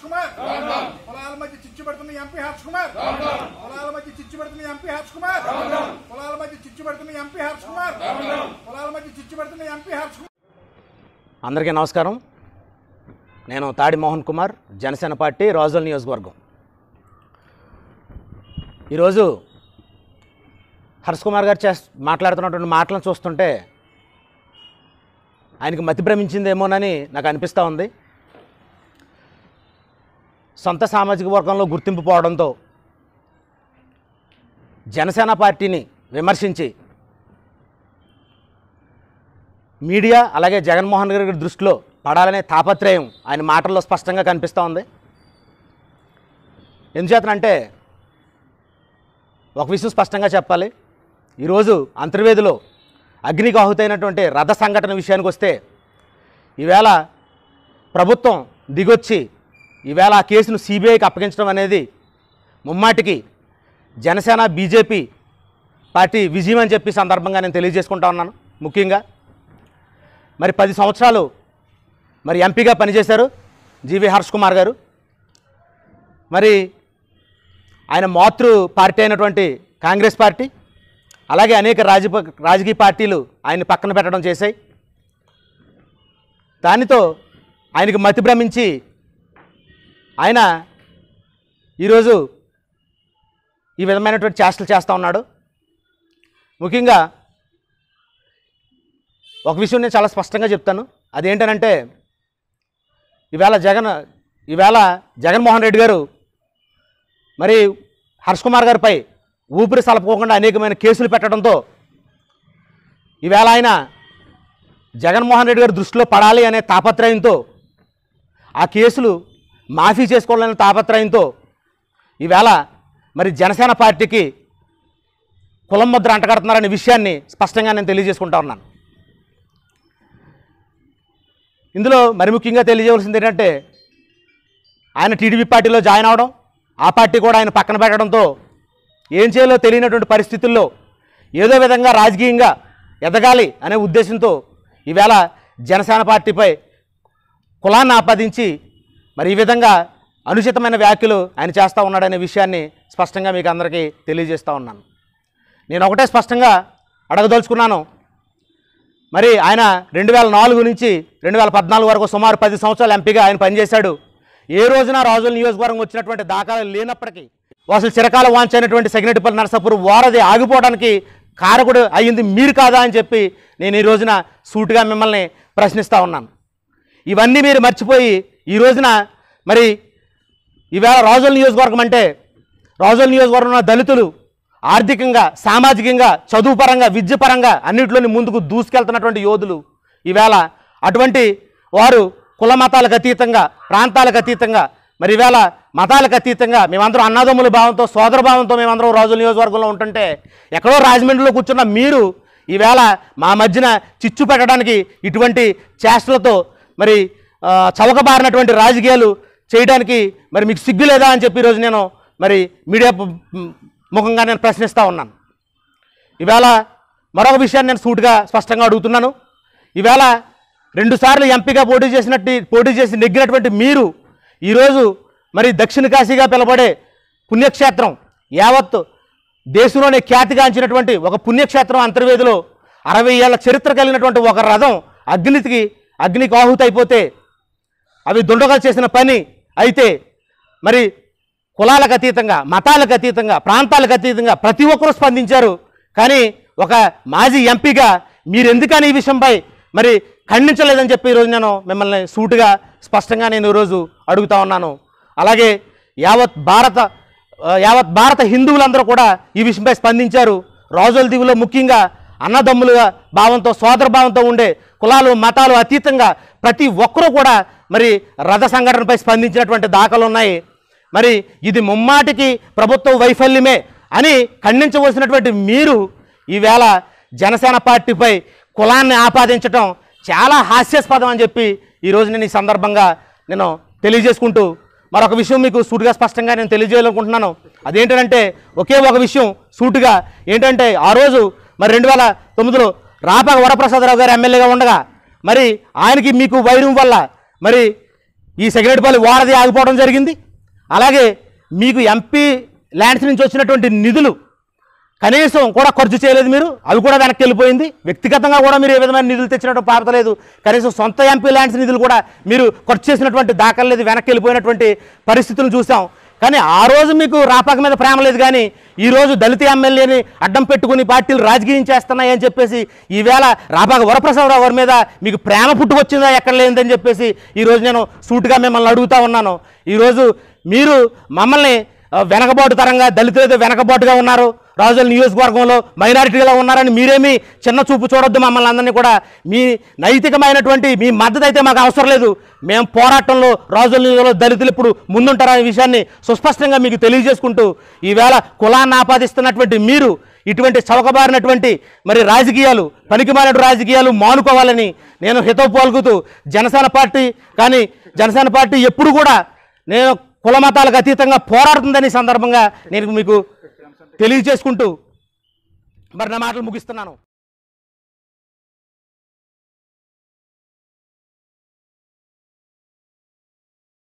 పొలాల మధ్య చిచ్చు పెడుతున్న ఎంపీ హర్ష్ కుమార్ పొలాల మధ్య చిచ్చు పెడుతున్న ఎంపీ హర్ష్ కుమార్ పొలాల మధ్య చిచ్చు పెడుతున్న ఎంపీ హర్ష్ కుమార్ పొలాల మధ్య చిచ్చు పెడుతున్న ఎంపీ హర్ష్ కుమార్ అందరికీ నమస్కారం నేను తాడి మోహన్ కుమార్ జనసేన పార్టీ రాజుల నియోజకవర్గం ఈరోజు హర్ష్ కుమార్ గారు చే మాట్లాడుతున్నటువంటి మాటలను చూస్తుంటే ఆయనకు మతి భ్రమించిందేమోనని నాకు అనిపిస్తూ ఉంది సొంత సామాజిక వర్గంలో గుర్తింపు పోవడంతో జనసేన పార్టీని విమర్శించి మీడియా అలాగే జగన్మోహన్ గారి దృష్టిలో పడాలనే తాపత్రయం ఆయన మాటల్లో స్పష్టంగా కనిపిస్తూ ఉంది ఎందుచేతనంటే ఒక విషయం స్పష్టంగా చెప్పాలి ఈరోజు అంతర్వేదిలో అగ్నికి ఆహుతైనటువంటి రథ సంఘటన విషయానికి వస్తే ఈవేళ ప్రభుత్వం దిగొచ్చి ఈవేళ ఆ కేసును సిబిఐకి అప్పగించడం అనేది ముమ్మాటికి జనసేన బీజేపీ పార్టీ విజయం అని చెప్పి సందర్భంగా నేను తెలియజేసుకుంటా ఉన్నాను ముఖ్యంగా మరి పది సంవత్సరాలు మరి ఎంపీగా పనిచేశారు జీవి హర్ష్ కుమార్ గారు మరి ఆయన మాతృ పార్టీ అయినటువంటి కాంగ్రెస్ పార్టీ అలాగే అనేక రాజకీయ పార్టీలు ఆయన పక్కన పెట్టడం చేశాయి దానితో ఆయనకు మతి భ్రమించి ఆయన ఈరోజు ఈ విధమైనటువంటి చేష్టలు చేస్తూ ఉన్నాడు ముఖ్యంగా ఒక విషయం నేను చాలా స్పష్టంగా చెప్తాను అదేంటనంటే ఈవేళ జగన్ ఈవేళ జగన్మోహన్ రెడ్డి గారు మరి హర్ష్ కుమార్ గారిపై ఊపిరి సలపకోకుండా అనేకమైన కేసులు పెట్టడంతో ఈవేళ ఆయన జగన్మోహన్ రెడ్డి గారి దృష్టిలో పడాలి అనే తాపత్రయంతో ఆ కేసులు మాఫీ చేసుకోవాలనే తాపత్రయంతో ఈవేళ మరి జనసేన పార్టీకి కులం ముద్ర అంటగడుతున్నారనే విషయాన్ని స్పష్టంగా నేను తెలియజేసుకుంటా ఉన్నాను ఇందులో మరి ముఖ్యంగా తెలియజేయవలసింది ఏంటంటే ఆయన టీడీపీ పార్టీలో జాయిన్ అవడం ఆ పార్టీ కూడా ఆయన పక్కన పెట్టడంతో ఏం చేయాలో తెలియనటువంటి పరిస్థితుల్లో ఏదో విధంగా రాజకీయంగా ఎదగాలి అనే ఉద్దేశంతో ఈవేళ జనసేన పార్టీపై కులాన్ని ఆపాదించి మరి ఈ విధంగా అనుచితమైన వ్యాఖ్యలు ఆయన చేస్తూ ఉన్నాడనే విషయాన్ని స్పష్టంగా మీకు అందరికీ తెలియజేస్తూ ఉన్నాను నేను ఒకటే స్పష్టంగా అడగదలుచుకున్నాను మరి ఆయన రెండు వేల నాలుగు నుంచి రెండు వేల పద్నాలుగు వరకు సుమారు పది సంవత్సరాలు ఎంపీగా ఆయన పనిచేశాడు ఏ రోజున రాజుల నియోజకవర్గం వచ్చినటువంటి దాఖలు లేనప్పటికీ అసలు చిరకాల వాంచ్ అయినటువంటి సెగ్నటిపల్లి నరసాపూర్ వారది ఆగిపోవడానికి కారకుడు అయ్యింది మీరు కాదా అని చెప్పి నేను ఈ రోజున సూటుగా మిమ్మల్ని ప్రశ్నిస్తూ ఉన్నాను ఇవన్నీ మీరు మర్చిపోయి ఈ రోజున మరి ఈవేళ రాజుల నియోజకవర్గం అంటే రాజుల నియోజకవర్గంలో దళితులు ఆర్థికంగా సామాజికంగా చదువుపరంగా విద్యపరంగా అన్నింటిలోని ముందుకు దూసుకెళ్తున్నటువంటి యోధులు ఈవేళ అటువంటి వారు కుల మతాలకు అతీతంగా ప్రాంతాలకు అతీతంగా మరి ఈవేళ మతాలకు అతీతంగా మేమందరం అన్నదమ్ముల భావంతో సోదర భావంతో మేమందరం రాజుల నియోజకవర్గంలో ఉంటుంటే ఎక్కడో రాజమండ్రిలో కూర్చున్న మీరు ఈవేళ మా మధ్యన చిచ్చు పెట్టడానికి ఇటువంటి చేష్టలతో మరి చవకబారినటువంటి రాజకీయాలు చేయడానికి మరి మీకు సిగ్గు లేదా అని చెప్పి ఈరోజు నేను మరి మీడియా ముఖంగా నేను ప్రశ్నిస్తూ ఉన్నాను ఈవేళ మరొక విషయాన్ని నేను సూటుగా స్పష్టంగా అడుగుతున్నాను ఈవేళ రెండుసార్లు ఎంపీగా పోటీ చేసినట్టు పోటీ చేసి నెగ్గినటువంటి మీరు ఈరోజు మరి దక్షిణ కాశీగా పిలబడే పుణ్యక్షేత్రం యావత్ దేశంలోనే ఖ్యాతిగాంచినటువంటి ఒక పుణ్యక్షేత్రం అంతర్వేదిలో అరవై ఏళ్ల చరిత్ర కలిగినటువంటి ఒక రథం అగ్నికి అగ్నికి ఆహుతైపోతే అవి దుండగలు చేసిన పని అయితే మరి కులాలకు అతీతంగా మతాలకు అతీతంగా ప్రాంతాలకు అతీతంగా ప్రతి ఒక్కరూ స్పందించారు కానీ ఒక మాజీ ఎంపీగా మీరెందుకని ఈ విషయంపై మరి ఖండించలేదని చెప్పి ఈరోజు నేను మిమ్మల్ని సూటుగా స్పష్టంగా నేను ఈరోజు అడుగుతా ఉన్నాను అలాగే యావత్ భారత యావత్ భారత హిందువులందరూ కూడా ఈ విషయంపై స్పందించారు రాజుల దీవులో ముఖ్యంగా అన్నదమ్ములుగా భావంతో సోదర భావంతో ఉండే కులాలు మతాలు అతీతంగా ప్రతి ఒక్కరూ కూడా మరి రథ సంఘటనపై స్పందించినటువంటి దాఖలు ఉన్నాయి మరి ఇది ముమ్మాటికి ప్రభుత్వ వైఫల్యమే అని ఖండించవలసినటువంటి మీరు ఈవేళ జనసేన పార్టీపై కులాన్ని ఆపాదించటం చాలా హాస్యాస్పదం అని చెప్పి ఈరోజు నేను ఈ సందర్భంగా నేను తెలియజేసుకుంటూ మరొక విషయం మీకు సూటుగా స్పష్టంగా నేను తెలియజేయాలనుకుంటున్నాను అదేంటంటే ఒకే ఒక విషయం సూటుగా ఏంటంటే ఆ రోజు మరి రెండు వేల తొమ్మిదిలో రాపాక వరప్రసాదరావు గారు ఎమ్మెల్యేగా ఉండగా మరి ఆయనకి మీకు వైరం వల్ల మరి ఈ సెక్రటరీపల్లి వాడది ఆగిపోవడం జరిగింది అలాగే మీకు ఎంపీ ల్యాండ్స్ నుంచి వచ్చినటువంటి నిధులు కనీసం కూడా ఖర్చు చేయలేదు మీరు అవి కూడా వెనక్కి వెళ్ళిపోయింది వ్యక్తిగతంగా కూడా మీరు ఏ విధమైన నిధులు తెచ్చినట్టు పారతలేదు కనీసం సొంత ఎంపీ ల్యాండ్స్ నిధులు కూడా మీరు ఖర్చు చేసినటువంటి దాఖలు లేదు వెనక్కి వెళ్ళిపోయినటువంటి పరిస్థితులను చూసాం కానీ ఆ రోజు మీకు రాపాక మీద ప్రేమ లేదు కానీ ఈరోజు దళిత ఎమ్మెల్యేని అడ్డం పెట్టుకుని పార్టీలు రాజకీయం చేస్తున్నాయని చెప్పేసి ఈవేళ రాపాక వరప్రసాదరావు గారి మీద మీకు ప్రేమ పుట్టుకొచ్చిందా ఎక్కడ లేదని చెప్పేసి ఈరోజు నేను సూటుగా మిమ్మల్ని అడుగుతా ఉన్నాను ఈరోజు మీరు మమ్మల్ని వెనకబాటు తరంగా దళితులతో వెనకబాటుగా ఉన్నారు రాజుల నియోజకవర్గంలో మైనారిటీలో ఉన్నారని మీరేమీ చిన్న చూపు చూడొద్దు మమ్మల్ని అందరినీ కూడా మీ నైతికమైనటువంటి మీ మద్దతు అయితే మాకు అవసరం లేదు మేము పోరాటంలో రాజుల నియోజకవర్గంలో దళితులు ఇప్పుడు ముందుంటారనే విషయాన్ని సుస్పష్టంగా మీకు తెలియజేసుకుంటూ ఈవేళ కులాన్ని ఆపాదిస్తున్నటువంటి మీరు ఇటువంటి చవకబారినటువంటి మరి రాజకీయాలు పనికిమాలిన రాజకీయాలు మానుకోవాలని నేను హితవు పాల్గుతూ జనసేన పార్టీ కానీ జనసేన పార్టీ ఎప్పుడు కూడా నేను కులమతాలకు అతీతంగా పోరాడుతుందని సందర్భంగా నేను మీకు తెలియజేసుకుంటూ మరి నా మాటలు ముగిస్తున్నాను